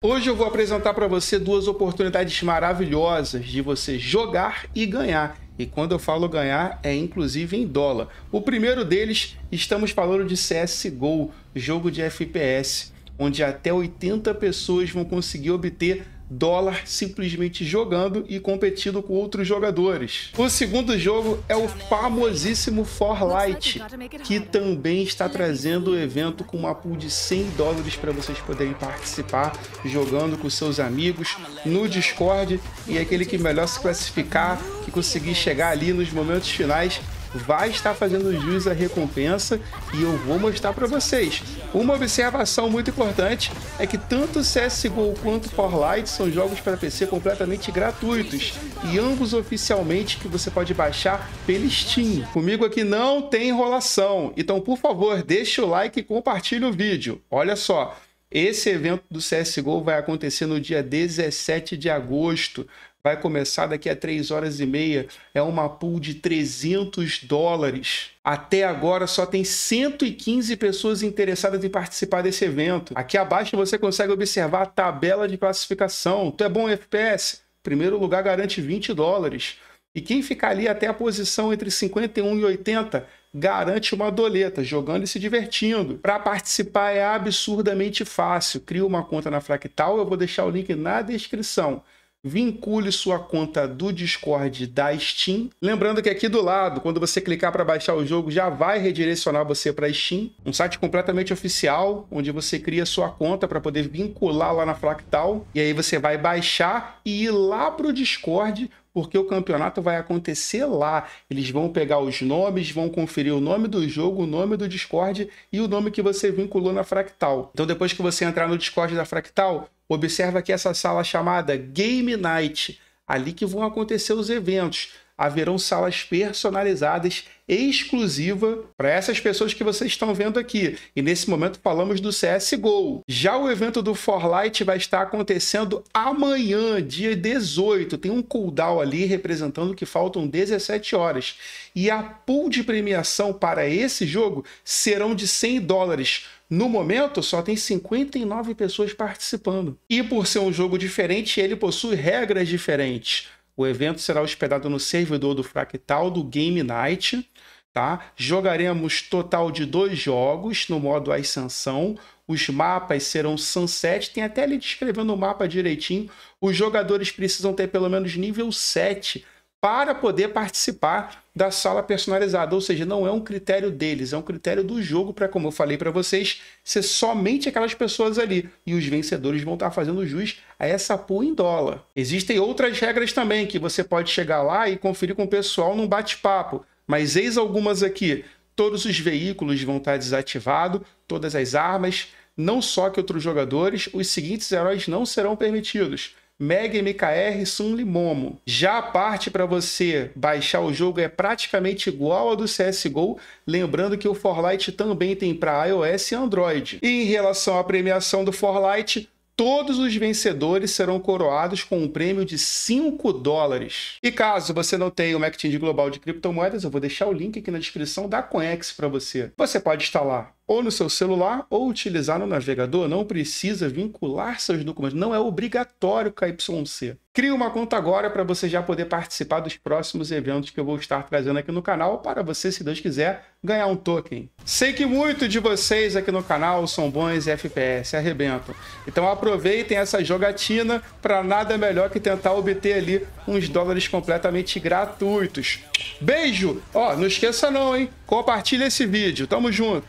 Hoje eu vou apresentar para você duas oportunidades maravilhosas de você jogar e ganhar. E quando eu falo ganhar, é inclusive em dólar. O primeiro deles, estamos falando de CSGO, jogo de FPS, onde até 80 pessoas vão conseguir obter dólar simplesmente jogando e competindo com outros jogadores. O segundo jogo é o famosíssimo For Light, que também está trazendo o evento com uma pool de 100 dólares para vocês poderem participar, jogando com seus amigos no Discord e é aquele que melhor se classificar, que conseguir chegar ali nos momentos finais vai estar fazendo jus à recompensa e eu vou mostrar para vocês. Uma observação muito importante é que tanto CSGO quanto Fortnite são jogos para PC completamente gratuitos e ambos oficialmente que você pode baixar pelo Steam. Comigo aqui não tem enrolação, então por favor, deixa o like e compartilhe o vídeo. Olha só, esse evento do CSGO vai acontecer no dia 17 de agosto. Vai começar daqui a 3 horas e meia. É uma pool de 300 dólares. Até agora só tem 115 pessoas interessadas em participar desse evento. Aqui abaixo você consegue observar a tabela de classificação. Tu é bom FPS? Primeiro lugar garante 20 dólares. E quem ficar ali até a posição entre 51 e 80 garante uma doleta, jogando e se divertindo. Para participar é absurdamente fácil. Crie uma conta na Fractal, eu vou deixar o link na descrição. Vincule sua conta do Discord da Steam. Lembrando que aqui do lado, quando você clicar para baixar o jogo, já vai redirecionar você para a Steam, um site completamente oficial, onde você cria sua conta para poder vincular lá na Fractal. E aí você vai baixar e ir lá para o Discord porque o campeonato vai acontecer lá. Eles vão pegar os nomes, vão conferir o nome do jogo, o nome do Discord e o nome que você vinculou na Fractal. Então, depois que você entrar no Discord da Fractal, observa aqui essa sala chamada Game Night. Ali que vão acontecer os eventos haverão salas personalizadas exclusiva para essas pessoas que vocês estão vendo aqui. E nesse momento falamos do CSGO. Já o evento do Forlight vai estar acontecendo amanhã, dia 18. Tem um cooldown ali representando que faltam 17 horas. E a pool de premiação para esse jogo serão de 100 dólares. No momento, só tem 59 pessoas participando. E por ser um jogo diferente, ele possui regras diferentes. O evento será hospedado no servidor do Fractal do Game Night. Tá? Jogaremos total de dois jogos no modo Ascensão. Os mapas serão Sunset. Tem até ali descrevendo o mapa direitinho. Os jogadores precisam ter pelo menos nível 7 para poder participar da sala personalizada, ou seja, não é um critério deles, é um critério do jogo para, como eu falei para vocês, ser somente aquelas pessoas ali e os vencedores vão estar tá fazendo jus a essa pool em dólar. Existem outras regras também que você pode chegar lá e conferir com o pessoal num bate-papo, mas eis algumas aqui. Todos os veículos vão estar tá desativados, todas as armas, não só que outros jogadores, os seguintes heróis não serão permitidos. Mega MKR Sun Limomo. Já a parte para você baixar o jogo é praticamente igual a do CSGO, lembrando que o Forlite também tem para iOS e Android. E em relação à premiação do Forlite, todos os vencedores serão coroados com um prêmio de 5 dólares. E caso você não tenha o MacTind Global de criptomoedas, eu vou deixar o link aqui na descrição da Conex para você. Você pode instalar ou no seu celular ou utilizar no navegador. Não precisa vincular seus documentos, não é obrigatório KYC. Crie uma conta agora para você já poder participar dos próximos eventos que eu vou estar trazendo aqui no canal para você, se Deus quiser, ganhar um token. Sei que muitos de vocês aqui no canal são bons FPS, arrebentam. Então aproveitem essa jogatina para nada melhor que tentar obter ali uns dólares completamente gratuitos. Beijo! Ó, não esqueça não, hein? Compartilha esse vídeo. Tamo junto!